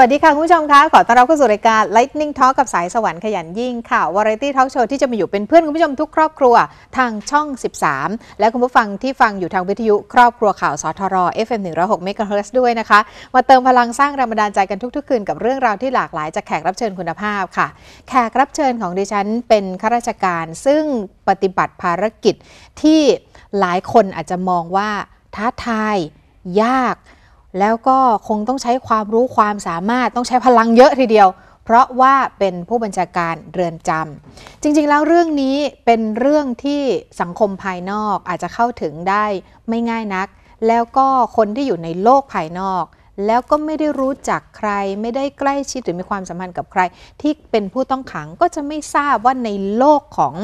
วัสดีค่ะ คุณผู้ชมคะขอต้อนรับเข้าสู่รายการ Lightning Talk กับสายสวรรค์ขยันยิ่งค่ะ Variety Talk Show ที่จะมาอยู่เป็นเพื่อนคุณผู้ชมทุกครอบครัวทางช่อง 13 และคุณผู้ฟังที่ฟังอยู่ทางวิทยุครอบครัวข่าวสทร FM 106 MHz ด้วยนะคะ มาเติมพลังสร้างแรงบันดาลใจกันทุกๆคืนกับเรื่องราวที่หลากหลาย จากแขกรับเชิญคุณภาพค่ะแขกรับเชิญของดิฉันเป็นข้าราชการ ซึ่งปฏิบัติภารกิจที่หลายคนอาจจะมองว่าท้าทายยากแล้วก็คงต้องใช้ความรู้ความสามารถต้องใช้พลังเยอะทีเดียว เพราะว่าเป็นผู้บัญชาการเรือนจำจริง ๆ แล้วเรื่องนี้เป็นเรื่องที่สังคมภายนอกอาจจะเข้าถึงได้ไม่ง่ายนัก แล้วก็คนที่อยู่ในโลกภายนอกแล้วก็ไม่ได้รู้จักใคร ไม่ได้ใกล้ชิดหรือมีความสัมพันธ์กับใคร ที่เป็นผู้ต้องขังก็จะไม่ทราบว่าในโลกของ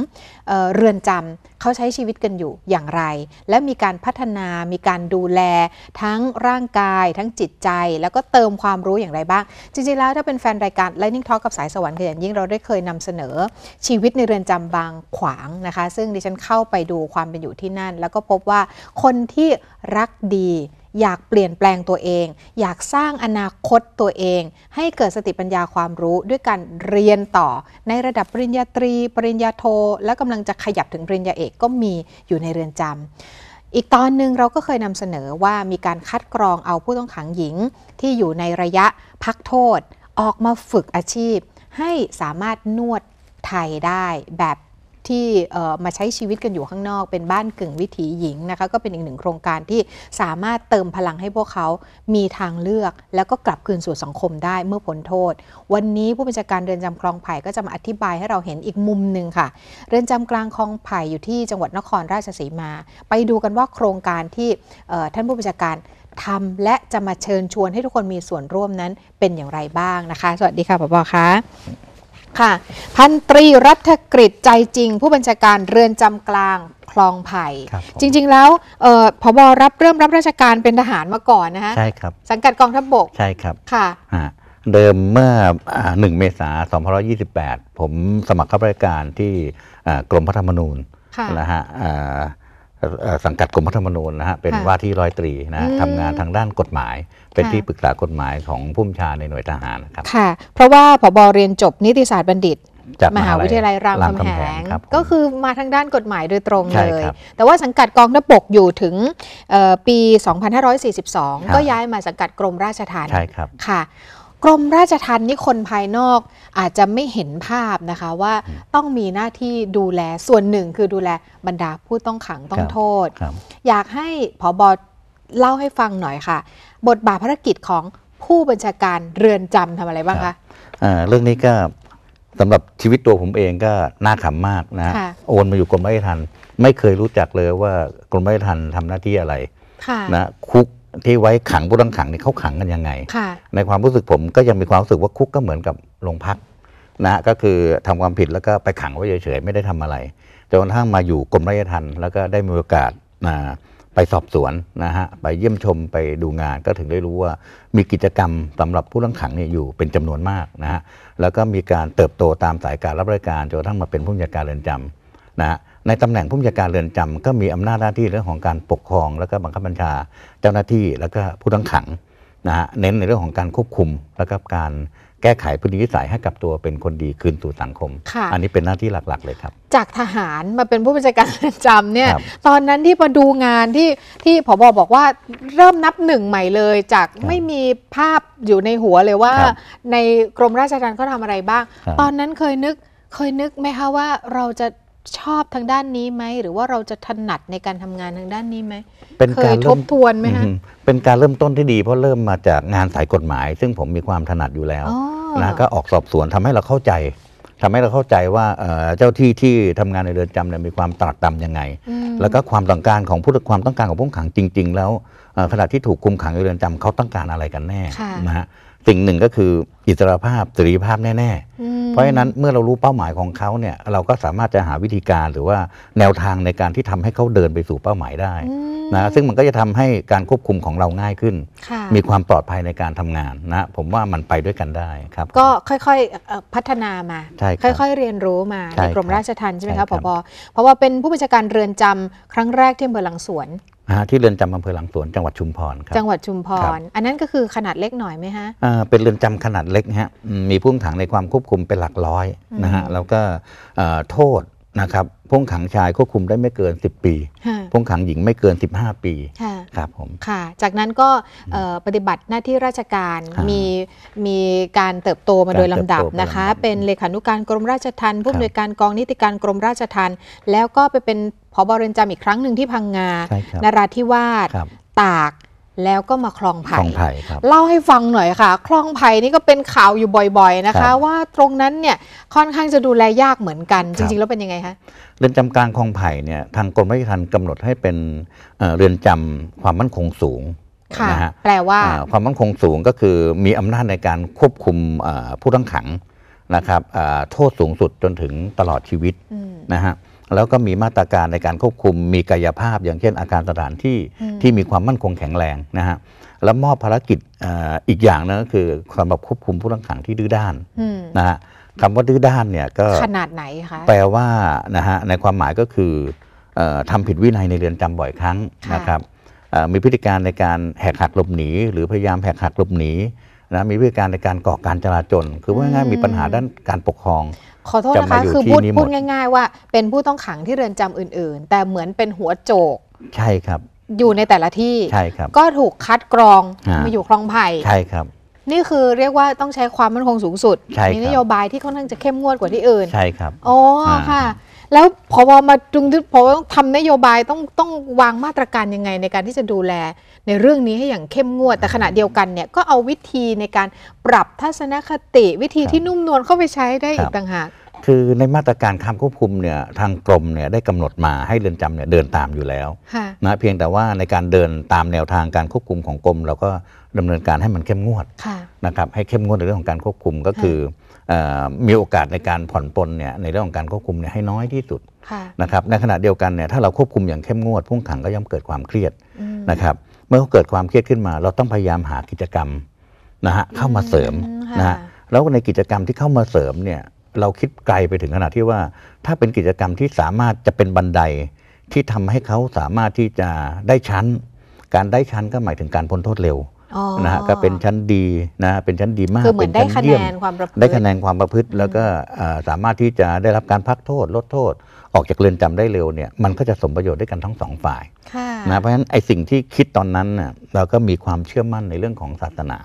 เออเรือนจำเขาใช้ชีวิตกันอยู่อย่างไร และมีการพัฒนามีการดูแลทั้งร่างกายทั้งจิตใจแล้วก็เติมความรู้อย่างไรบ้าง จริงๆ แล้วถ้าเป็นแฟนรายการ Lightning Talk กับสายสวรรค์ขยางยิ่งเราได้เคยนำเสนอชีวิตในเรือนจำบางขวางนะคะ ซึ่งดิฉันเข้าไปดูความเป็นอยู่ที่นั่น แล้วก็พบว่าคนที่รักดีอยากเปลี่ยนแปลงตัวเอง อยากสร้างอนาคตตัวเอง ให้เกิดสติปัญญาความรู้ด้วยการเรียนต่อ ในระดับปริญญาตรีปริญญาโท และกำลังจะขยับถึงปริญญาเอกก็มีอยู่ในเรือนจำอีกตอนหนึ่งเราก็เคยนำเสนอว่ามีการคัดกรองเอาผู้ต้องขังหญิงที่อยู่ในระยะพักโทษ ออกมาฝึกอาชีพ ให้สามารถนวดไทยได้แบบที่มาใช้ชีวิตกันอยู่ข้างนอกเป็นบ้านกึ่งวิถีหญิงนะคะก็เป็นอีกหนึ่ง โครงการที่สามารถเติมพลังให้พวกเขา มีทางเลือก แล้วก็กลับคืนสู่สังคมได้เมื่อพ้นโทษ วันนี้ผู้บัญชาการเรือนจำคลองไผ่ก็จะมาอธิบายให้เราเห็นอีกมุมหนึ่งค่ะ เรือนจำกลางคลองไผ่อยู่ที่จังหวัดนครราชสีมา ไปดูกันว่าโครงการที่ท่านผู้บัญชาการทำและจะมาเชิญชวนให้ทุกคนมีส่วนร่วมนั้นเป็นอย่างไรบ้างนะคะ สวัสดีค่ะอบอค่ะค่ะ พันตรีรัฐกฤษใจจริงผู้บัญชาการเรือนจำกลางคลองไผ่รจริงๆแล้วเออพบรับเริ่มรับราชการเป็นทหารมาก่อนนะฮะใช่ครับสังกัดกองทัพบบกใช่ครับ ค่ะะเดิมเมื่อึ่ง1เมษายน2528 ผมสมัครเข้าราชการที่กรมพัฒนธรรมนูญนะฮะสังกัดกรมัธรรมนูญนะฮะเป็นว่าที่ร้อยตรีนะทำงานทางด้านกฎหมาย เป็นที่ปรึกษากฎหมายของผู้มชาในหน่วยทหารนะครับค่ะเพราะว่าผบเรียนจบนิติศาสตร์บัณฑิต มหาวิทยาลัยรามคำแหง ก็คือมาทางด้านกฎหมายโดยตรงเลย แต่ว่าสังกัดกองทัพบกอยู่ถึงปี 2542 ก็ย้ายมาสังกัดกรมราชทัณฑ์ค่ะกรมราชทัณฑ์นี่คนภายนอกอาจจะไม่เห็นภาพนะคะว่าต้องมีหน้าที่ดูแลส่วนหนึ่งคือดูแลบรรดาผู้ต้องขังต้องโทษ อยากให้ผอบอเล่าให้ฟังหน่อยค่ะ บทบาทภารกิจของผู้บัญชาการเรือนจำทำอะไรบ้างคะเรื่องนี้ก็สำหรับชีวิตตัวผมเองก็ น่าขำมากนะ โอนมาอยู่กรมราชทัณฑ์ไม่เคยรู้จักเลยว่ากรมราชทัณฑ์ทำหน้าที่อะไรนะคุกที่ไว้ขังผู้ต้องขังนี่เขาขังกันยังไง ในความรู้สึกผมก็ยังมีความรู้สึกว่าคุกก็เหมือนกับโรงพักนะก็คือทำความผิดแล้วก็ไปขังไว้เฉยๆ ไม่ได้ทำอะไรจนกระทั่งมาอยู่กรมราชทัณฑ์แล้วก็ได้มีโอกาสนะไปสอบสวนนะฮะไปเยี่ยมชมไปดูงานก็ถึงได้รู้ว่ามีกิจกรรมสำหรับผู้ต้องขังเนี่ยอยู่เป็นจำนวนมากนะฮะแล้วก็มีการเติบโตตามสายการรับราชการจนกระทั่งมาเป็นผู้จัดการเรือนจำนะฮะในตำแหน่งผู้บัญชาการเรือนจำก็มีอำนาจหน้าที่เรื่องของการปกครองแล้วก็บังคับบัญชาเจ้าหน้าที่แล้วก็ผู้ต้องขังนะฮะเน้นในเรื่องของการควบคุมแล้วก็การแก้ไขพฤติวิสัยให้กับตัวเป็นคนดีคืนสู่สังคม อันนี้เป็นหน้าที่หลักๆ เลยครับ จากทหารมาเป็นผู้บัญชาการเรือนจำเนี่ยตอนนั้นที่มาดูงานที่ที่ผบอบอกว่าเริ่มนับหนึ่งใหม่เลย จากไม่มีภาพอยู่ในหัวเลยว่า ในกรมราชธรรมเขาทำอะไรบ้าง ตอนนั้นเคยนึกเคยนึกไหมคะว่าเราจะชอบทางด้านนี้ไหมหรือว่าเราจะถนัดในการทำงานทางด้านนี้ไหมเป็นการทบทวนไหมฮะเป็นการเริ่มต้นที่ดีเพราะเริ่มมาจากงานสายกฎหมาย ซึ่งผมมีความถนัดอยู่แล้วนะก็ออกสอบสวนทำให้เราเข้าใจ ทำให้เราเข้าใจว่าเจ้าที่ที่ทำงานในเรือนจำเนี่ยมีความตรากตรำยังไง แล้วก็ความต้องการของผู้ความต้องการของผู้ขังจริง ๆ แล้วขณะที่ถูกคุมขังในเรือนจำเขาต้องการอะไรกันแน่นะฮะสิ่งหนึ่งก็คืออิสรภาพเสรีภาพแน่ๆเพราะฉะนั้น เมื่อเรารู้เป้าหมายของเขาเนี่ยเราก็สามารถจะหาวิธีการหรือว่าแนวทางในการที่ทำให้เขาเดินไปสู่เป้าหมายได้นะซึ่งมันก็จะทำให้การควบคุมของเราง่ายขึ้น มีความปลอดภัยในการทำงานนะผมว่ามันไปด้วยกันได้ครับก็ค่อยๆ พัฒนามาค่อยๆ เรียนรู้มาในกรมราชทัณฑ์ใช่ไหมครับพบเพราะว่าเป็นผู้บัญชาการเรือนจำ ครั้งแรกที่เมืองหลังสวนฮะที่เรือนจำอำเภอหลังสวนจังหวัดชุมพรครับ จังหวัดชุมพรรอันนั้นก็คือขนาดเล็กหน่อยไหมฮะอ่าเป็นเรือนจำขนาดเล็กฮะ มีผู้ต้องขังในความควบคุมเป็นหลักร้อยนะฮะ แล้วก็โทษนะครับพ้งขังชายควบคุมได้ไม่เกิน 10 ปีพ้งขังหญิงไม่เกิน 15 ปีครับผมค่ะจากนั้นก็ปฏิบัติหน้าที่ราชการมีมีการเติบโตมาโดยลำดับนะคะเป็นเลขานุการกรมราชทัณฑ์ผู้อำนวยการกองนิติการกรมราชทัณฑ์แล้วก็ไปเป็นผบเรือนจำอีกครั้งหนึ่งที่พังงา นราธิวาสตากแล้วก็มาคลองไผ่คลองไผ่ครับเล่าให้ฟังหน่อยค่ะ คลองไผ่นี่ก็เป็นข่าวอยู่บ่อยๆนะคะ ว่าตรงนั้นเนี่ยค่อนข้างจะดูแลยากเหมือนกัน จริง ๆ แล้วเป็นยังไงคะ เรือนจำกลางคลองไผ่เนี่ยทางกรมราชทัณฑ์กำหนดให้เป็นเรือนจำความมั่นคงสูงนะฮะแปลว่าความมั่นคงสูงก็คือมีอำนาจในการควบคุมผู้ต้องขังนะครับโทษสูงสุดจนถึงตลอดชีวิตนะฮะแล้วก็มีมาตรการในการควบคุมมีกายภาพ อย่างเช่น อาการสถานที่ที่มีความมั่นคงแข็งแรงนะฮะแล้วมอบภารกิจอีกอย่างนึงก็คือสำหรับควบคุมผู้ต้องขังที่ดื้อด้านนะฮะคำว่าดื้อด้านเนี่ยก็ขนาดไหนคะแปลว่านะฮะในความหมายก็คือทำผิดวินัยในเรือนจำบ่อยครั้งนะครับมีพฤติการในการแหกหักหลบหนีหรือพยายามแหกหักหลบหนีนะมีพฤติการในการก่อการจราจนคือว่าง่ายมีปัญหาด้านการปกครองขอโทษนะคะ คือพูดพูดง่าย ๆ ว่าเป็นผู้ต้องขังที่เรือนจำอื่น ๆ แต่เหมือนเป็นหัวโจกใช่ครับ อยู่ในแต่ละที่ใช่ครับก็ถูกคัดกรองมาอยู่คลองไผ่ใช่ครับ นี่คือเรียกว่าต้องใช้ความมั่นคงสูงสุดมีนโยบายที่ค่อนข้างจะเข้มงวดกว่าที่อื่น ใช่ครับ โอ้ค่ะแล้วพอมาจุงพอต้องทำนโยบายต้องต้องวางมาตรการยังไงในการที่จะดูแล ในเรื่องนี้ให้อย่างเข้มงวด แต่ขณะเดียวกันเนี่ยก็เอาวิธีในการปรับทัศนคติวิธีที่นุ่มนวลเข้าไปใช้ได้อีกต่างหากคือในมาตรการคำควบคุมเนี่ยทางกรมเนี่ยได้กำหนดมาให้เรือนจำเนี่ยเดินตามอยู่แล้วนะเพียงแต่ว่าในการเดินตามแนวทางการควบคุมของกรมเราก็ดำเนินการให้มันเข้มงวดนะครับให้เข้มงวดในเรื่องของการควบคุมก็คือมีโอกาสในการผ่อนปลนเนี่ยในเรื่องของการควบคุมเนี่ยให้น้อยที่สุดนะครับในขณะเดียวกันเนี่ยถ้าเราควบคุมอย่างเข้มงวดผู้ขังก็ย่อมเกิดความเครียดนะครับเมื่อเขาเกิดความเครียดขึ้นมา เราต้องพยายามหากิจกรรมนะฮะเข้ามาเสริมนะฮะแล้วในกิจกรรมที่เข้ามาเสริมเนี่ยเราคิดไกลไปถึงขนาดที่ว่าถ้าเป็นกิจกรรมที่สามารถจะเป็นบันไดที่ทำให้เขาสามารถที่จะได้ชั้น การได้ชั้นก็หมายถึงการพ้นโทษเร็วนะฮะก็เป็นชั้นดีนะเป็นชั้นดีมากคือเหมือนได้คะแนน ความประพฤติได้คะแนนความประพฤติแล้วก็สามารถที่จะได้รับการพักโทษลดโทษ ออกจากเรือนจำได้เร็วเนี่ยมันก็จะสมประโยชน์ด้วยกันทั้งสองฝ่ายนะเพราะฉะนั้นไอ้สิ่งที่คิดตอนนั้นน่ะเราก็มีความเชื่อมั่นในเรื่องของศาสนา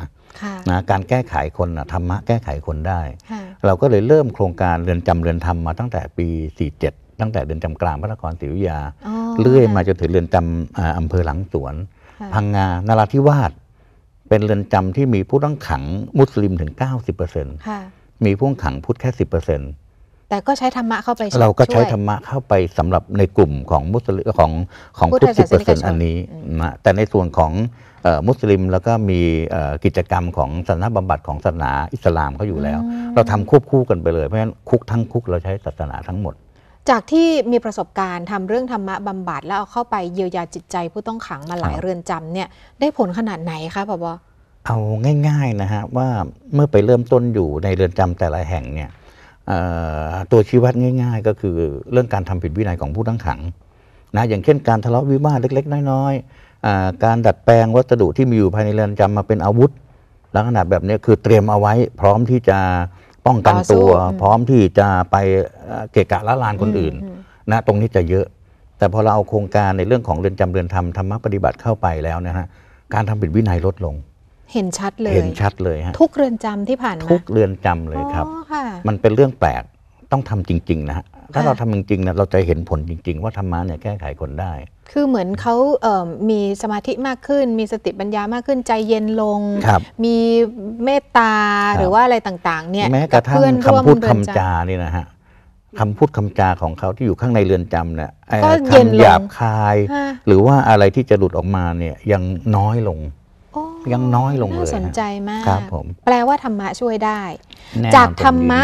นะการแก้ไขคนธรรมะแก้ไขคนได้ เราก็เลยเริ่มโครงการเรือนจำเรือนธรรมมาตั้งแต่ปี 47 ตั้งแต่เรือนจำกลางพระนครศรีอยุธยาเลื่อยมาจนถึงเรือนจำอำเภอหลังสวน พังงานราธิวาสเป็นเรือนจำที่มีผู้ต้องขังมุสลิมถึง 90%นต์มีผู้ต้องขังพุทธแค่ 10%แต่ก็ใช้ธรรมะเข้าไปเราก็ใช้ธรรมะเข้าไปสำหรับในกลุ่มของมุสลิมของของพุทธสิบเปอร์เซ็นต์อันนี้นะ แต่ในส่วนของมุสลิมแล้วก็มีกิจกรรมของศาสนาบำบัดของศาสนาอิสลามเขาอยู่แล้ว เราทำควบคู่กันไปเลย เพราะฉะนั้นคุก ทั้งคุกเราใช้ศาสนาทั้งหมดจากที่มีประสบการณ์ทำเรื่องธรรมะบำบัดแล้วเอาเข้าไปเยียวยาจิตใจผู้ต้องขังมาหลายเรือนจำเนี่ยได้ผลขนาดไหนคะพบเอาง่ายๆนะฮะว่าเมื่อไปเริ่มต้นอยู่ในเรือนจำแต่ละแห่งเนี่ยตัวชี้วัดง่าย ๆ ก็คือเรื่องการทำผิดวินัยของผู้ต้องขังนะอย่างเช่นการทะเลาะวิวาทเล็กๆ น้อยๆการดัดแปลงวัสดุที่มีอยู่ภายในเรือนจำมาเป็นอาวุธลักษณะแบบนี้คือเตรียมเอาไว้พร้อมที่จะป้องกันตัวพร้อมที่จะไปเกะกะละลานคนอื่นนะ ตรงนี้จะเยอะ แต่พอเราเอาโครงการในเรื่องของเรือนจำเรือนธรรมธรรมปฏิบัติเข้าไปแล้วนะฮะการทำผิดวินัยลดลง เห็นชัดเลยเห็นชัดเลยฮะทุกเรือนจำที่ผ่านมาทุกเรือนจำเลยครับมันเป็นเรื่องแปลกต้องทำจริง ๆ นะฮะถ้าเราทำจริงๆนะเราจะเห็นผลจริงๆ ว่าธรรมะเนี่ยแก้ไขคนได้ คือเหมือนเขาเมีสมาธิมากขึ้น มีสติปัญญามากขึ้นใจเย็นลง มีเมตตาหรือว่าอะไรต่างๆ เนี่ยแม้กระทั่งคำพูดคำจาเนี่ยนะฮะคำพูดคำจาของเขาที่อยู่ข้างในเรือนจำเนี่ยคำหยาบคาย หรือว่าอะไรที่จะหลุดออกมาเนี่ยยังน้อยลงยังน้อยลงเลยน่าสนใจมากครับผมแปลว่าธรรมะช่วยได้ จากธรรมะ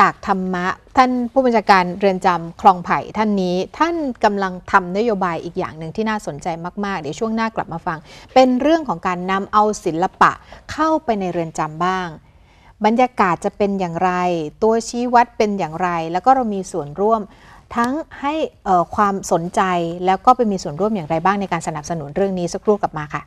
จากธรรมะ ท่านผู้บัญชาการเรือนจำคลองไผ่ท่านนี้ท่านกำลังทำนโยบายอีกอย่างหนึ่งที่น่าสนใจมากๆ เดี๋ยวช่วงหน้ากลับมาฟัง เป็นเรื่องของการนำเอาศิลปะเข้าไปในเรือนจำบ้าง บรรยากาศจะเป็นอย่างไรตัวชี้วัดเป็นอย่างไร แล้วก็เรามีส่วนร่วมทั้งให้ความสนใจแล้วก็ไปมีส่วนร่วมอย่างไรบ้างในการสนับสนุนเรื่องนี้สักครู่กลับมาค่ะ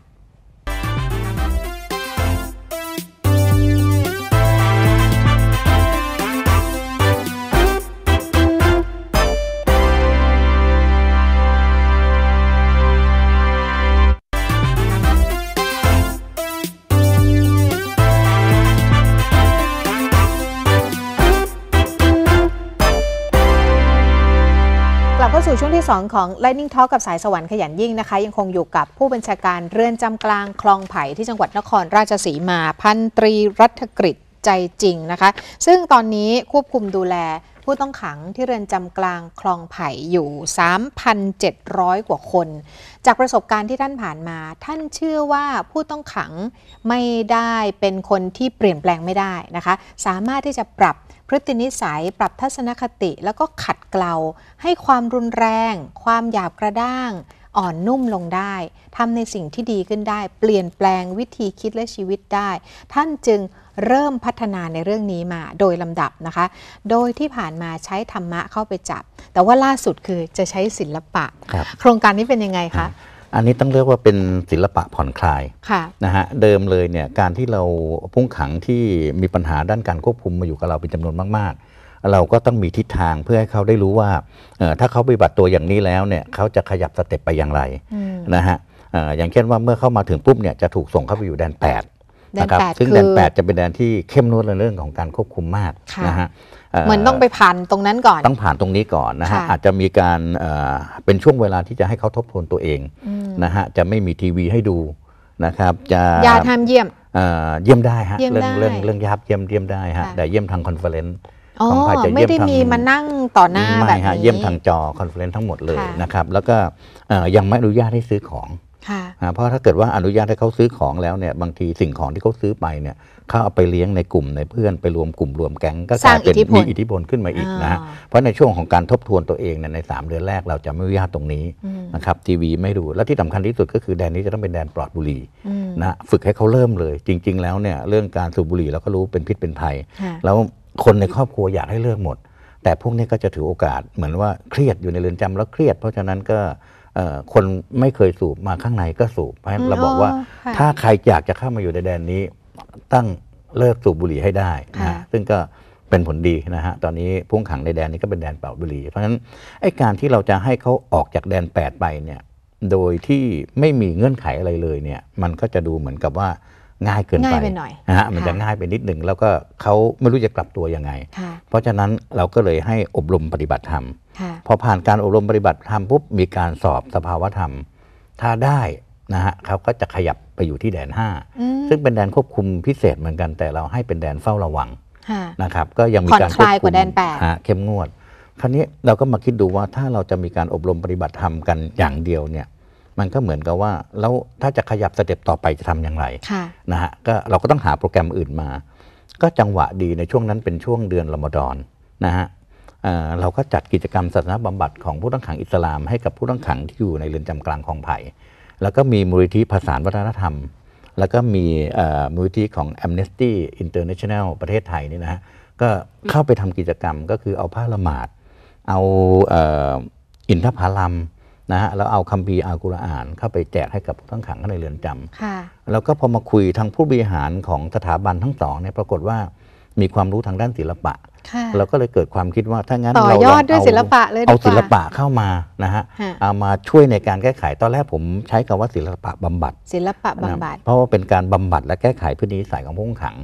ที่2ของ Lightning Talk กับสายสวรรค์ขยันยิ่งนะคะยังคงอยู่กับผู้บัญชาการเรือนจำกลางคลองไผ่ที่จังหวัดนครราชสีมาพันตรีรัฐกฤษใจจริงนะคะ ซึ่งตอนนี้ควบคุมดูแลผู้ต้องขังที่เรือนจำกลางคลองไผ่อยู่ 3,700 กว่าคน จากประสบการณ์ที่ท่านผ่านมา ท่านเชื่อว่าผู้ต้องขังไม่ได้เป็นคนที่เปลี่ยนแปลงไม่ได้นะคะ สามารถที่จะปรับพฤตินิสัย ปรับทัศนคติ แล้วก็ขัดเกลาให้ความรุนแรง ความหยาบกระด้างอ่อนนุ่มลงได้ทำในสิ่งที่ดีขึ้นได้เปลี่ยนแปลงวิธีคิดและชีวิตได้ ท่านจึงเริ่มพัฒนาในเรื่องนี้มา โดยลำดับนะคะ โดยที่ผ่านมาใช้ธรรมะเข้าไปจับ แต่ว่าล่าสุดคือจะใช้ศิลปะ โครงการนี้เป็นยังไงคะ อันนี้ต้องเรียกว่าเป็นศิลปะผ่อนคลายะนะฮะเดิมเลยเนี่ย การที่เราพุ่งขังที่มีปัญหาด้านการควบคุมมาอยู่กับเราเป็นจำนวนมากๆ เราก็ต้องมีทิศทางเพื่อให้เขาได้รู้ว่าถ้าเขาปฏิบัติตัวอย่างนี้แล้วเนี่ยเขาจะขยับสเต็ปไปอย่างไรนะฮะอย่างเช่นว่าเมื่อเข้ามาถึงปุ๊บเนี่ยจะถูกส่งเข้าไปอยู่แดน8นะครับซึ่งแดน 8 จะเป็นแดนที่เข้มงวดในเรื่องของการควบคุมมากนะฮะเหมือนต้องไปผ่านตรงนั้นก่อน ต้องผ่านตรงนี้ก่อนนะฮะ อาจจะมีการเป็นช่วงเวลาที่จะให้เขาทบทวนตัวเองนะฮะ จะไม่มีทีวีให้ดูนะครับ จะยาทิามเยี่ยมเยี่ยมได้ฮะเรื่องเรื่องเรื่องยาบเยี่ยมเยี่ยมได้ฮะ แต่เยี่ยมทางคอนเฟอเรนซ์ของฝ่ายจะเยี่ยมทางไม่ได้มีมานั่งต่อหน้าแบบนี้เยี่ยมทางจอคอนเฟอเรนซ์ทั้งหมดเลยนะครับ แล้วก็ยังไม่อนุญาตให้ซื้อของเพราะถ้าเกิดว่าอนุญาตให้เขาซื้อของแล้วเนี่ยบางทีสิ่งของที่เขาซื้อไปเนี่ยเขาเอาไปเลี้ยงในกลุ่มในเพื่อน ไปรวมกลุ่มรวมแก๊งก็กลายเป็นมีอิทธิพลขึ้นมาอีกนะเพราะในช่วงของการทบทวนตัวเองเนี่ยใน 3เดือนแรกเราจะไม่อนุญาตตรงนี้นะครับทีวีไม่ดูและที่สำคัญที่สุดก็คือแดนนี้จะต้องเป็นแดนปลอดบุหรี่นะฝึกให้เขาเริ่มเลย จริง ๆ แล้วเนี่ยเรื่องการสูบบุหรี่เราก็รู้เป็นพิษเป็นภัยแล้วคนในครอบครัวอยากให้เลิกหมด แต่พวกนี้ก็จะถือโอกาสเหมือนว่าเครียดอยู่ในเรือนจำแล้วเครียด เพราะฉะนั้นก็คนไม่เคยสูบมาข้างในก็สูบเพราะฉะนั้นเราบอกว่าถ้าใครอยากจะเข้ามาอยู่ในแดนนี้ตั้งเลิกสูบบุหรี่ให้ได้นะซึ่งก็เป็นผลดีนะฮะตอนนี้พุ่งขังในแดนนี้ก็เป็นแดนเป่าบุหรี่เพราะฉะนั้นไอ้การที่เราจะให้เขาออกจากแดน8ไปเนี่ยโดยที่ไม่มีเงื่อนไขอะไรเลยเนี่ยมันก็จะดูเหมือนกับว่าง่ายเกินไปไปนนะฮะมันจะง่ายไปนิดหนึ่งแล้วก็เขาไม่รู้จะกลับตัวยังไง เพราะฉะนั้นเราก็เลยให้อบรมปฏิบัติธรรมพอผ่านการอบรมปฏิบัติธรรมปุ๊บมีการสอบสภาวธรรมถ้าได้นะฮะเขาก็จะขยับไปอยู่ที่แดน5ซึ่งเป็นแดนควบคุมพิเศษเหมือนกันแต่เราให้เป็นแดนเฝ้าระวัง นะครับ ก็ยังมีการควบคุมเข้มงวด คราวนี้เราก็มาคิดดูว่าถ้าเราจะมีการอบรมปฏิบัติธรรมกันอย่างเดียวเนี่ยมันก็เหมือนกับว่าแล้วถ้าจะขยับสเต็ปต่อไปจะทำอย่างไรนะฮะก็เราก็ต้องหาโปรแกรมอื่นมา ก็จังหวะดีในช่วงนั้นเป็นช่วงเดือนละมดอนนะฮะเราก็จัดกิจกรรมศาสนาบำบัดของผู้ต้องขังอิสลามให้กับผู้ต้องขังที่อยู่ในเรือนจำกลางคลองไผ่แล้วก็มีมูลิธิภาษาวัฒนธรรมแล้วก็มีมูลิธิของ Amnesty International ประเทศไทยนี่นะฮะก็เข้าไปทำกิจกรรมก็คือเอาผ้าละหมาดเอาอินทผลัมนะฮะแล้วเอาคัมภีร์อัลกุรอานเข้าไปแจกให้กับผู้ต้องขังในเรือนจำแล้วก็พอมาคุยทางผู้บริหารของสถาบันทั้งสองเนี่ยปรากฏว่ามีความรู้ทางด้านศิลปะเราก็เลยเกิดความคิดว่าถ้างั้นเราลองเอาศิลปะเลยเอาศิลปะเข้ามานะฮะเอามาช่วยในการแก้ไขตอนแรกผมใช้คำว่าศิลปะบำบัด ศิลปะบำบัดเพราะว่าเป็นการบำบัดและแก้ไขพฤติีิสายของผู้ต้องขัง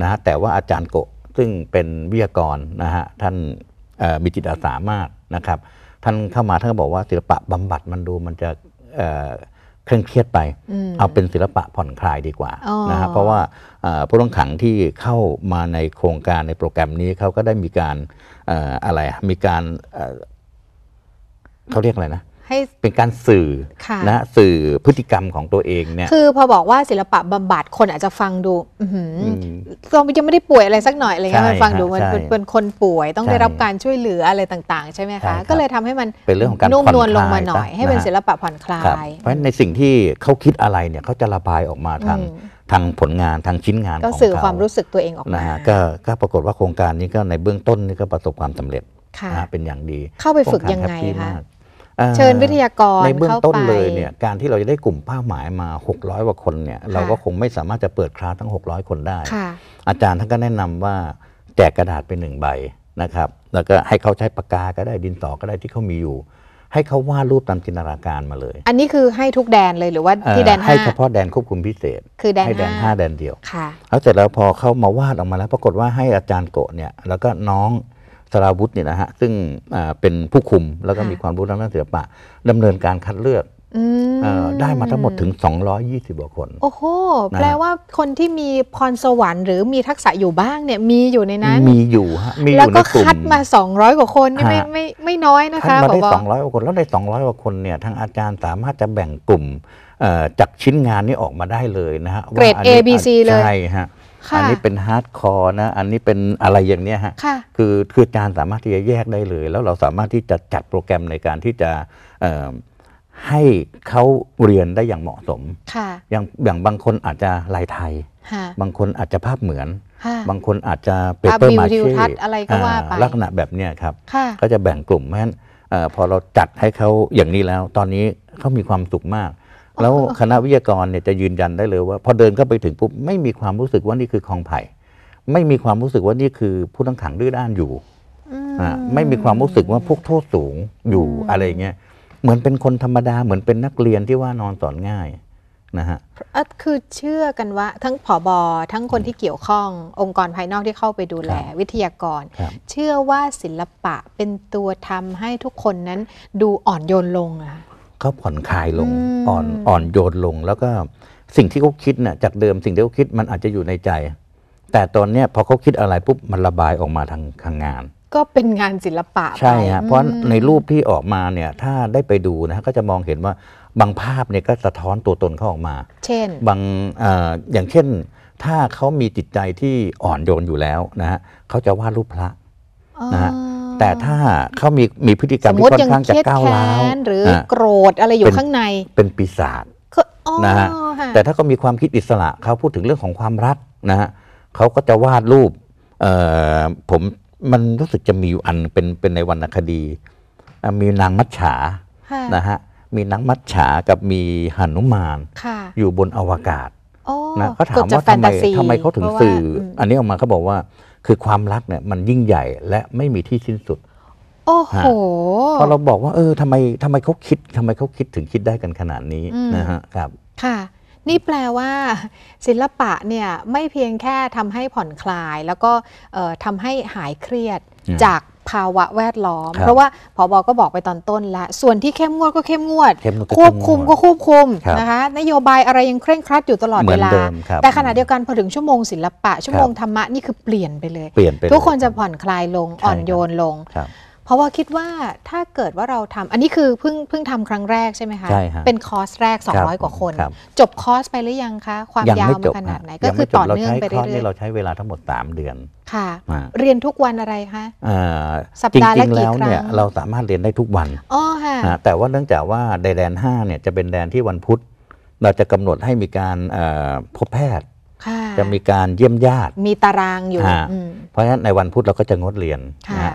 นะฮะแต่ว่าอาจารย์โกซึ่งเป็นวิทยากรนะฮะท่านมีจิตอาสามากนะครับท่านเข้ามาท่านก็บอกว่าศิลปะบำบัดมันดู มันจะเคร่งเครียดไป เอาเป็นศิลปะผ่อนคลายดีกว่านะครับเพราะว่าผู้ต้องขังที่เข้ามาในโครงการในโปรแกรมนี้เขาก็ได้มีการอะไรมีการเขาเรียกอะไรนะให้เป็นการสื่อนะสื่อพฤติกรรมของตัวเองเนี่ยคือพอบอกว่าศิลปะบำบัดคนอาจจะฟังดูอก็ยังไม่ได้ป่วยอะไรสักหน่อยอะไรเงี้ยมันฟังดูมันเป็นคนป่วยต้องได้รับการช่วยเหลืออะไรต่างๆ ใช่ไหมคะ ก็เลยทำให้มันเป็นเรื่องของการนุ่มนวลลงมาหน่อย ให้เป็นศิลปะผ่อนคลายเพราะฉะนั้นในสิ่งที่เขาคิดอะไรเนี่ยเขาจะระบายออกมาทางทางผลงานทางชิ้นงานของเขาก็สื่อความรู้สึกตัวเองออกมาก็ก็ปรากฏว่าโครงการนี้ก็ในเบื้องต้นนี่ก็ประสบความสำเร็จเป็นอย่างดีเข้าไปฝึกยังไงคะเชิญวิทยากรในเบื้องต้นเลยเนี่ยการที่เราจะได้กลุ่มเป้าหมายมา 600กว่าคนเนี่ย เราก็คงไม่สามารถจะเปิดคลาสทั้ง 600 คนได้ อาจารย์ท่านก็แนะนำว่าแจกกระดาษไปหนึ่งใบนะครับ แล้วก็ให้เขาใช้ปากกาก็ได้ดินสอ ก็ได้ที่เขามีอยู่ ให้เขาวาดรูปตามจินตนาการมาเลย อันนี้คือให้ทุกแดนเลยหรือว่าที่แดนห้าให้เฉพาะแดนควบคุมพิเศษ คือแดนให้แดนห้าแดนเดียวแล้วเสร็จแล้วพอเขามาวาดออกมาแล้ว ปรากฏว่าให้อาจารย์โกะเนี่ยแล้วก็น้องสราวุธเนี่ยนะฮะซึ่งเป็นผู้คุมแล้วก็มีความรู้ทางด้านศิลปะดำเนินการคัดเลือกได้มาทั้งหมดถึง 220กว่าคนโอ้โห แปลว่าคนที่มีพรสวรรค์หรือมีทักษะอยู่บ้างเนี่ยมีอยู่ในนั้นมีอยู่ฮะมีอยู่ในกลุ่มแล้วก็คัดมา 200 กว่าคนไม่ไม่ไม่น้อยนะคะคัดมาได้ 200 กว่าคนแล้วได้ 200 กว่าคนเนี่ยทางอาจารย์สามารถจะแบ่งกลุ่มจากชิ้นงานนี้ออกมาได้เลยนะฮะเกรด A B C เลยใช่ฮะอันนี้เป็นฮาร์ดคอร์นะ อันนี้เป็นอะไรอย่างเนี้ยฮะ คือคืออาจารย์สามารถที่จะแยกได้เลย แล้วเราสามารถที่จะจัดโปรแกรมในการที่จะให้เขาเรียนได้อย่างเหมาะสม อย่างอย่างบางคนอาจจะลายไทย บางคนอาจจะภาพเหมือน บางคนอาจจะเปเปอร์มาเช่อะไรก็ว่าไปลักษณะแบบเนี้ยครับก็จะแบ่งกลุ่มแม้นพอเราจัดให้เขาอย่างนี้แล้ว ตอนนี้เขามีความสุขมากแล้วคณะวิทยากรเนี่ยจะยืนยันได้เลยว่า พอเดินเข้าไปถึงปุ๊บไม่มีความรู้สึกว่านี่คือคลองไผ่ไม่มีความรู้สึกว่านี่คือผู้ต้องขังดื้อด้านอยู่ ไม่มีความรู้สึกว่าพวกโทษสูงอยู่อะไรเงี้ยเหมือนเป็นคนธรรมดาเหมือนเป็นนักเรียนที่ว่านอนสอนง่ายนะฮะคือเชื่อกันว่าทั้งผอบอทั้งคนที่เกี่ยวข้อง องค์กรภายนอกที่เข้าไปดูแลวิทยากร เชื่อว่าศิลปะเป็นตัวทำให้ทุกคนนั้นดูอ่อนโยนลงอะเขาผ่อนคลายลงอ่อนอ่อนโยนลง แล้วก็สิ่งที่เขาคิดน่ะจากเดิมสิ่งที่เขาคิดมันอาจจะอยู่ในใจ แต่ตอนเนี้ยพอเขาคิดอะไรปุ๊บมันระบายออกมาทางทางงาน ก็เป็นงานศิลปะใช่ฮะเพราะในรูปที่ออกมาเนี่ยถ้าได้ไปดูนะก็จะมองเห็นว่าบางภาพเนี่ยก็สะท้อนตัวตนเขาออกมา เช่นบางออย่างเช่นถ้าเขามีจิตใจที่อ่อนโยนอยู่แล้วนะฮะเขาจะวาดรูปพระนะฮะแต่ถ้าเขามีมีพฤติกรรมที่ค่อนข้างจะก้าวร้าวหรือโกรธอะไรอยู่ข้างในเป็นปีศาจนะฮะแต่ถ้าเขามีความคิดอิสระเขาพูดถึงเรื่องของความรักนะฮะเขาก็จะวาดรูปผมมันรู้สึกจะมีอยู่อันเป็นเป็นในวรรณคดี มีนางมัจฉานะฮะมีนางมัจฉากับมีหนุมานอยู่บนอวกาศนะเขาถามว่าทำไมทำไมเขาถึงสื่อ อันนี้ออกมาเขาบอกว่าคือความรักเนี่ยมันยิ่งใหญ่และไม่มีที่สิ้นสุด โอ้โหพอเราบอกว่าเออทำไมทำไมเขาคิดทำไมเขาคิดถึงคิดได้กันขนาดนี้นะฮะครับ ค่ะ นี่แปลว่า ศิลปะเนี่ยไม่เพียงแค่ทำให้ผ่อนคลาย แล้วก็ทำให้หายเครียดจากภาวะแวดล้อม เพราะว่าพอบอก็บอกไปตอนต้นละส่วนที่เข้มงวดก็เข้มงวด ควบคุมก็ควบคุมนะคะ นโยบายอะไรยังเคร่งครัดอยู่ตลอดเวลา แต่ขณะเดียวกันพอถึงชั่วโมงศิลปะ ชั่วโมงธรรมะ นี่คือเปลี่ยนไปเลย ทุกคนจะผ่อนคลายลง อ่อนโยนลงเพราะว่าคิดว่าถ้าเกิดว่าเราทำอันนี้คือเพิ่งเพิ่งทำครั้งแรกใช่ไหมคะใช่ฮะเป็นคอร์สแรก200 กว่าคน จบคอร์สไปหรือยังคะความยาวมันขนาดไหนก็คือต่อเนื่องไปเรื่อยๆเราใช้เวลาทั้งหมด3เดือนค่ะเรียนทุกวันอะไรคะสัปดาห์ละกี่ครั้งเนี่ยเราสามารถเรียนได้ทุกวันอ๋อค่ะแต่ว่าเนื่องจากว่าในแดน5เนี่ยจะเป็นแดนที่วันพุธเราจะกำหนดให้มีการพบแพทย์จะมีการเยี่ยมญาติ มีตารางอยู่ เพราะฉะนั้นในวันพุธเราก็จะงดเรียน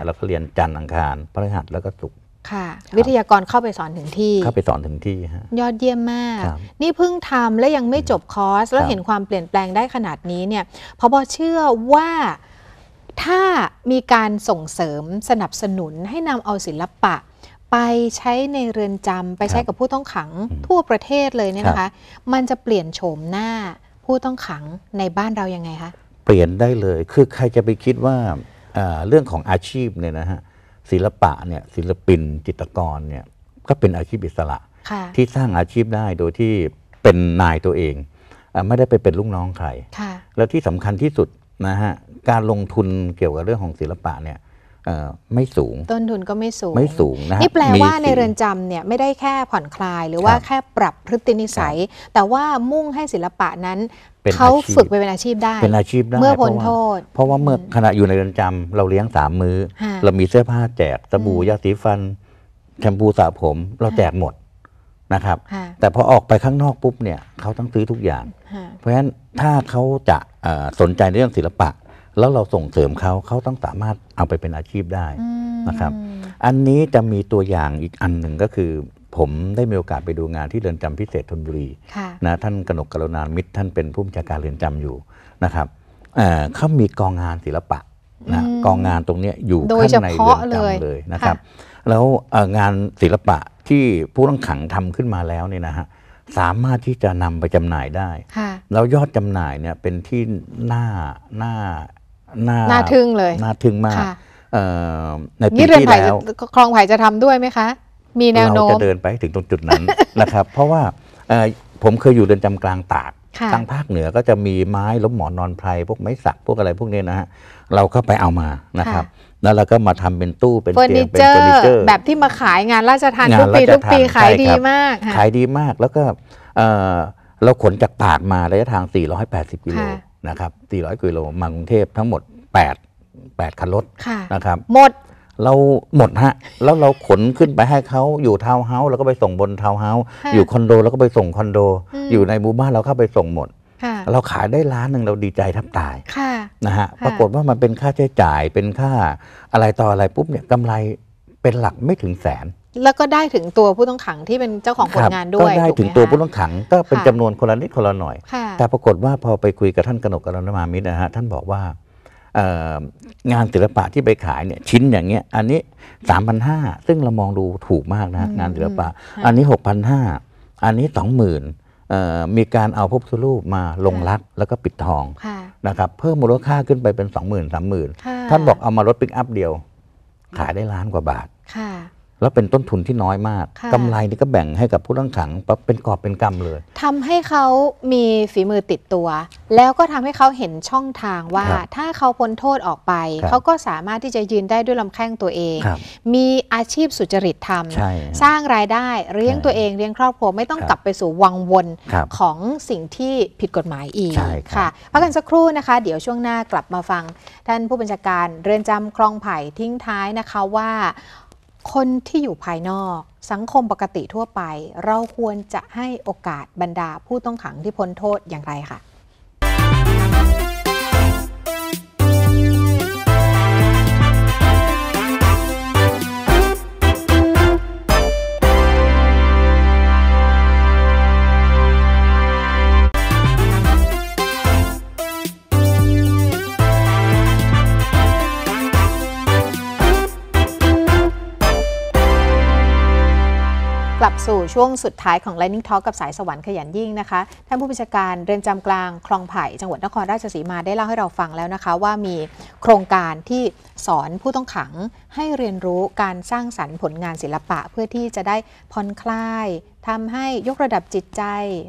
เราก็เรียนจันทร์อังคารพฤหัสแล้วก็ศุกร์ค่ะ วิทยากรเข้าไปสอนถึงที่ เข้าไปสอนถึงที่ฮะ ยอดเยี่ยมมาก นี่เพิ่งทำและยังไม่จบคอร์สแล้วเห็นความเปลี่ยนแปลงได้ขนาดนี้เนี่ยพบเชื่อว่าถ้ามีการส่งเสริมสนับสนุนให้นำเอาศิลปะ ไปใช้ในเรือนจำไปใช้กับผู้ต้องขังทั่วประเทศเลยเนี่ยนะคะ มันจะเปลี่ยนโฉมหน้าผู้ต้องขังในบ้านเรายังไงคะเปลี่ยนได้เลยคือใครจะไปคิดว่าเรื่องของอาชีพเนี่ยนะฮะศิลปะเนี่ยศิลปินจิตรกรเนี่ยก็เป็นอาชีพอิสระที่สร้างอาชีพได้โดยที่เป็นนายตัวเองไม่ได้ไปเป็นลูกน้องใครแล้วที่สำคัญที่สุดนะฮะการลงทุนเกี่ยวกับเรื่องของศิลปะเนี่ยไม่สูงต้นทุนก็ไม่สูงไม่สูงนะนี่แปลว่าในเรือนจำเนี่ยไม่ได้แค่ผ่อนคลาย หรือว่าแค่ปรับพฤตินิสัย แต่ว่ามุ่งให้ศิลปะนั้น เขาฝึกไปเป็นอาชีพได้เป็นอาชีพได้เมื่อพ้นโทษ เพราะว่าเมื่อขณะอยู่ในเรือนจำเราเลี้ยงสามมื้อเรามีเสื้อผ้าแจกสบู่ยาสีฟัน แชมพูสระผม เราแจกหมดนะครับ แต่พอออกไปข้างนอกปุ๊บเนี่ยเขาต้องซื้อทุกอย่าง เพราะฉะนั้นถ้าเขาจะสนใจในเรื่องศิลปะแล้วเราส่งเสริมเขาเขาต้องสามารถเอาไปเป็นอาชีพได้นะครับ อันนี้จะมีตัวอย่างอีกอันหนึ่งก็คือ ผมได้มีโอกาสไปดูงานที่เรือนจำพิเศษธนบุรีนะท่านกนกกรณานมิตร ท่านเป็นผู้บัญชาการเรือนจำอยู่นะครับเขามีกองงานศิลปะนะกองงานตรงนี้อยู่ข้างในเรือนจำเลยนะครับ แล้วงานศิลปะที่ผู้ต้องขังทำขึ้นมาแล้วเนี่ยนะฮะสามารถที่จะนำไปจำหน่ายได้แล้วยอดจำหน่ายเนี่ยเป็นที่หน้าหน้าน่าน่าทึ่งเลยน่าทึ่งมากในปี่เรือนที่ไผ่แล้วคลองไผ่จะทำด้วยไหมคะ มีแนวโน้มจะเดินไปถึงตรงจุดนั้นนะครับ เพราะว่าผมเคยอยู่เรือนจำกลางตาก ทางภาคเหนือก็จะมีไม้ล้มหมอนนอนไพรพวกไม้สักพวกอะไรพวกนี้นะฮะเราก็ไปเอามานะครับ แล้วเราก็มาทำเป็นตู้เป็นเฟอร์ตีนิยงเป็นเจอฟอร์นิเจอร์แบบที่มาขายงานราชทานทุกปีทุกปีขายดีมากขายดีมากแล้วก็เราขนจากตากมาระยะทาง 480กิโลนะครับ 400 กิโลมากรุงเทพทั้งหมด 8 8 คันรถนะครับ หมด เราหมดฮะ แล้วเราขนขึ้นไปให้เขาอยู่ทาวเฮาส์แล้วก็ไปส่งบนทาวเฮาส์ อยู่คอนโด แล้วก็ไปส่งคอนโด อยู่ในบมู่บ้านเราเข้าไปส่งหมด เราขายได้ล้านหนึ่งเราดีใจทับตายนะฮะ ปรากฏว่ามันเป็นค่าใช้จ่าย เป็นค่าอะไรต่ออะไรปุ๊บเนี่ยกำไรเป็นหลักไม่ถึงแสนแล้วก็ได้ถึงตัวผู้ต้องขังที่เป็นเจ้าของผลงานด้วยก็ได้ถึงตัวผู้ต้องขังก็เป็นจำนวนคนละนิดคนละหน่อยแต่ปรากฏว่าพอไปคุยกับท่านกนกกรณมามิตรนะฮะท่านบอกว่างานศิลปะที่ไปขายเนี่ย ชิ้นอย่างเงี้ย อันนี้สามพันห้าซึ่งเรามองดูถูกมากนะงานศิลปะ อันนี้หกพันห้าอันนี้สองหมื่นมีการเอาพบสุรูปมาลงรักแล้วก็ปิดทองนะครับ เพิ่มมูลค่าขึ้นไปเป็นสองหมื่นสามหมื่นท่านบอกเอามารถปิกอัพเดียว ขายได้ล้านกว่าบาทแล้วเป็นต้นทุนที่น้อยมาก กำไรนี่ก็แบ่งให้กับผู้ต้องขัง เป็นกอบเป็นกำเลย ทำให้เขามีฝีมือติดตัว แล้วก็ทำให้เขาเห็นช่องทางว่าถ้าเขาพ้นโทษออกไป เขาก็สามารถที่จะยืนได้ด้วยลำแข้งตัวเอง มีอาชีพสุจริตทำสร้างรายได้ เลี้ยงตัวเอง เลี้ยงครอบครัวไม่ต้องกลับไปสู่วังวนของสิ่งที่ผิดกฎหมายอีก ค่ะพักกันสักครู่นะคะ เดี๋ยวช่วงหน้ากลับมาฟังท่านผู้บัญชาการเรือนจำคลองไผ่ทิ้งท้ายนะคะว่าคนที่อยู่ภายนอกสังคมปกติทั่วไป เราควรจะให้โอกาสบรรดาผู้ต้องขังที่พ้นโทษอย่างไรคะช่วงสุดท้ายของ Lightning Talk กับสายสวรรค์ขยันยิ่งนะคะ ท่านผู้บัญชาการเรือนจำกลาง คลองไผ่จังหวัดนครราชสีมาได้เล่าให้เราฟังแล้วนะคะ ว่ามีโครงการที่สอนผู้ต้องขังให้เรียนรู้การสร้างสรรค์ผลงานศิลปะเพื่อที่จะได้ผ่อนคลายทำให้ยกระดับจิตใจ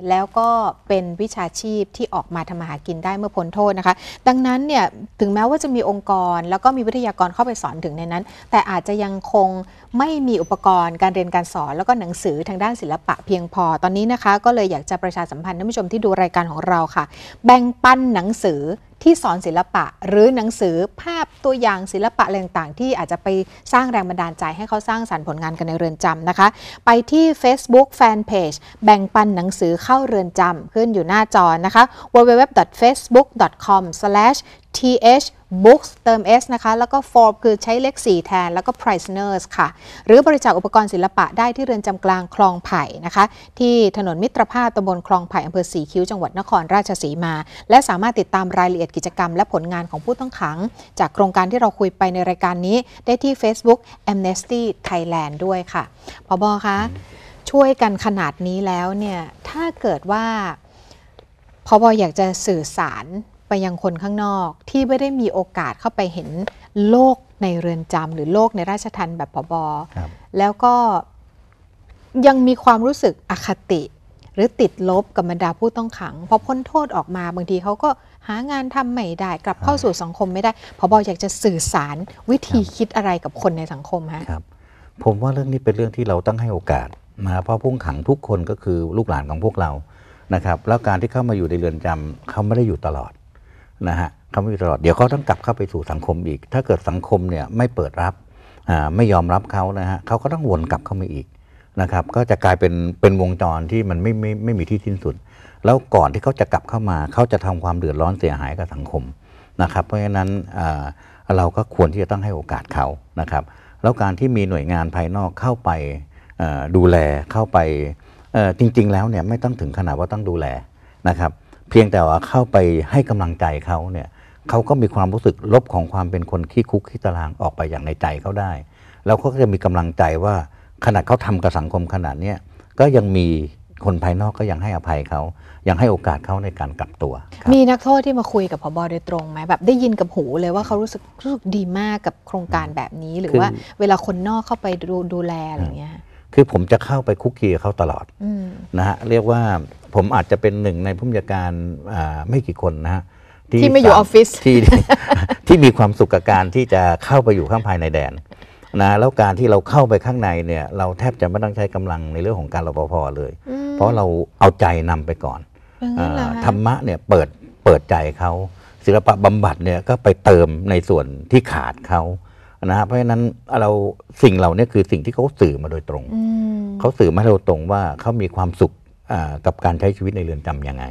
แล้วก็เป็นวิชาชีพที่ออกมาทำมาหากินได้เมื่อพ้นโทษนะคะ ดังนั้นเนี่ยถึงแม้ว่าจะมีองค์กร แล้วก็มีวิทยากรเข้าไปสอนถึงในนั้น แต่อาจจะยังคงไม่มีอุปกรณ์การเรียนการสอน แล้วก็หนังสือทางด้านศิลปะเพียงพอตอนนี้นะคะ ก็เลยอยากจะประชาสัมพันธ์ท่านผู้ชมที่ดูรายการของเราค่ะ แบ่งปันหนังสือที่สอนศิลปะหรือหนังสือภาพตัวอย่างศิลปะต่างๆ ที่อาจจะไปสร้างแรงบันดาลใจให้เขาสร้างสรรค์ผลงานกันในเรือนจำนะคะ ไปที่ Facebook Fanpage แบ่งปันหนังสือเข้าเรือนจำขึ้นอยู่หน้าจอนะคะ www.facebook.com/ th books เติม s นะคะ แล้วก็ form คือใช้เลข 4 แทน แล้วก็ prisoners ค่ะ หรือบริจาคอุปกรณ์ศิลปะได้ที่เรือนจำกลางคลองไผ่ นะคะ ที่ถนนมิตรภาพตำบลคลองไผ่อำเภอสีคิ้ว จังหวัดนครราชสีมา และสามารถติดตามรายละเอียดกิจกรรมและผลงานของผู้ต้องขัง จากโครงการที่เราคุยไปในรายการนี้ได้ที่ Facebook Amnesty Thailand ด้วยค่ะพอบอคะ ช่วยกันขนาดนี้แล้วเนี่ย ถ้าเกิดว่าพอบอยากจะสื่อสารไปยังคนข้างนอกที่ไม่ได้มีโอกาสเข้าไปเห็นโลกในเรือนจำหรือโลกในราชทันแบบพอบอแล้วก็ยังมีความรู้สึกอคติ หรือติดลบกับบรรดาผู้ต้องขังพอพ้นโทษออกมาบางทีเขาก็หางานทำไม่ได้กลับเข้าสู่สังคมไม่ได้พอบอยากจะสื่อสารวิธีคิดอะไรกับคนในสังคมฮะครับผมว่าเรื่องนี้เป็นเรื่องที่เราต้องให้โอกาสนะเพราะผู้ขังทุกคนก็คือลูกหลานของพวกเรานะครับ แล้วการที่เข้ามาอยู่ในเรือนจำเขาไม่ได้อยู่ตลอดนะฮะเขาไม่อยู่ตลอดเดี๋ยวเขาต้องกลับเข้าไปสู่สังคมอีก ถ้าเกิดสังคมเนี่ยไม่เปิดรับไม่ยอมรับเขานะฮะเขาก็ต้องวนกลับเข้ามาอีกนะครับ ก็จะกลายเป็นเป็นวงจรที่มันไม่ไม่ไม่มีที่สิ้นสุด แล้วก่อนที่เขาจะกลับเข้ามาเขาจะทำความเดือดร้อนเสียหายกับสังคมนะครับ เพราะฉะนั้นเราก็ควรที่จะต้องให้โอกาสเขานะครับ แล้วการที่มีหน่วยงานภายนอกเข้าไปดูแลเข้าไปจริงๆ แล้วเนี่ย ไม่ต้องถึงขนาดว่าต้องดูแลนะครับเพียงแต่ว่าเข้าไปให้กำลังใจเขาเนี่ยเขาก็มีความรู้สึกลบของความเป็นคนขี้คุกขี้ตารางออกไปอย่างในใจเขาได้ แล้วเขาก็จะมีกำลังใจว่าขนาดเขาทำกับสังคมขนาดเนี้ก็ยังมีคนภายนอกก็ยังให้อภัยเขา ยังให้โอกาสเขาในการกลับตัว มีนักโทษที่มาคุยกับพบโดยตรงไหมแบบได้ยินกับหูเลยว่าเขารู้สึกรู้สึกดีมากกับโครงการแบบนี้หรือว่าเวลาคนนอกเข้าไปดูดูแลอะไรอย่างเงี้ยคือผมจะเข้าไปคุกคีเขาตลอดนะฮะเรียกว่าผมอาจจะเป็นหนึ่งในผู้มีการไม่กี่คนนะฮะที่ไม่อยู่ออฟฟิศที่ที่มีความสุขกับการที่จะเข้าไปอยู่ข้างภายในแดนนะแล้วการที่เราเข้าไปข้างในเนี่ย เราแทบจะไม่ต้องใช้กำลังในเรื่องของการรปภเลย เพราะเราเอาใจนำไปก่อนธรรมะเนี่ยเปิดเปิดใจเขาศิลปะบำบัดเนี่ยก็ไปเติมในส่วนที่ขาดเขานะฮะเพราะฉะนั้นเราสิ่งเหล่านี้คือสิ่งที่เขาสื่อมาโดยตรง เขาสื่อมาโดยตรงว่าเขามีความสุขกับการใช้ชีวิตในเรือนจำยังไง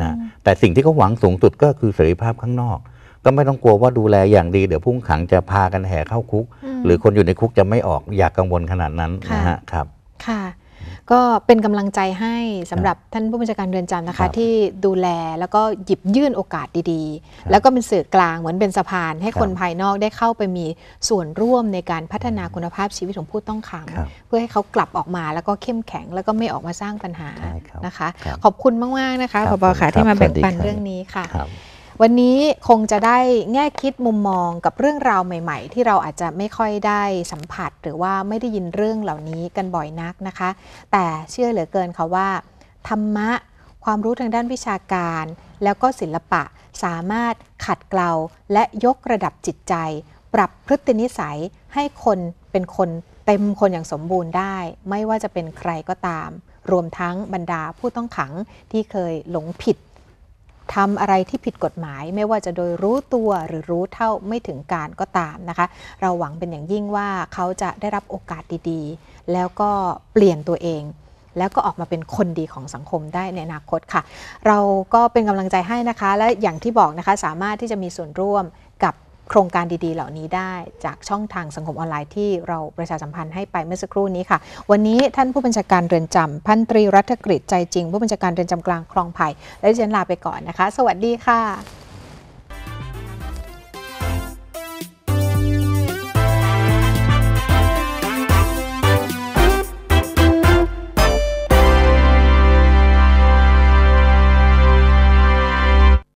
นะแต่สิ่งที่เขาหวังสูงสุดก็คือเสรีภาพข้างนอก ก็ไม่ต้องกลัวว่าดูแลอย่างดี เดี๋ยวพุ่งขังจะพากันแห่เข้าคุก หรือคนอยู่ในคุกจะไม่ออกอยากกังวลขนาดนั้นนะฮะครับ ค่ะก็เป็นกำลังใจให้สำหรับท่านผู้บัญชาการเรือนจำนะคะ ที่ดูแลแล้วก็หยิบยื่นโอกาสดีๆ แล้วก็เป็นสื่อกลางเหมือนเป็นสะพาน ให้คนภายนอกได้เข้าไปมีส่วนร่วมในการพัฒนาคุณภาพชีวิตของผู้ต้องขัง เพื่อให้เขากลับออกมา แล้วก็เข้มแข็งแล้วก็ไม่ออกมาสร้างปัญหานะคะ ขอบคุณมากๆนะคะอบค่ะที่มาแบ่งปันเรื่องนี้ค่ะวันนี้คงจะได้แง่คิดมุมมองกับเรื่องราวใหม่ๆ ที่เราอาจจะไม่ค่อยได้สัมผัสหรือว่าไม่ได้ยินเรื่องเหล่านี้กันบ่อยนักนะคะ แต่เชื่อเหลือเกินค่ะว่า ธรรมะ ความรู้ทางด้านวิชาการ แล้วก็ศิลปะสามารถขัดเกลาและยกระดับจิตใจ ปรับพฤตินิสัยให้คนเป็นคนเต็มคนอย่างสมบูรณ์ได้ ไม่ว่าจะเป็นใครก็ตาม รวมทั้งบรรดาผู้ต้องขังที่เคยหลงผิดทำอะไรที่ผิดกฎหมาย ไม่ว่าจะโดยรู้ตัวหรือรู้เท่าไม่ถึงการก็ตามนะคะ เราหวังเป็นอย่างยิ่งว่าเขาจะได้รับโอกาสดี ๆ แล้วก็เปลี่ยนตัวเอง แล้วก็ออกมาเป็นคนดีของสังคมได้ในอนาคตค่ะ เราก็เป็นกำลังใจให้นะคะ และอย่างที่บอกนะคะสามารถที่จะมีส่วนร่วมโครงการดีๆเหล่านี้ได้จากช่องทางสังคมออนไลน์ที่เราประชาสัมพันธ์ให้ไปเมื่อสักครู่นี้ค่ะ วันนี้ท่านผู้บัญชาการเรือนจำพันตรีรัฐกฤษใจจริงผู้บัญชาการเรือนจำกลางคลองไผ่และชิญนลาไปก่อนนะคะ สวัสดีค่ะ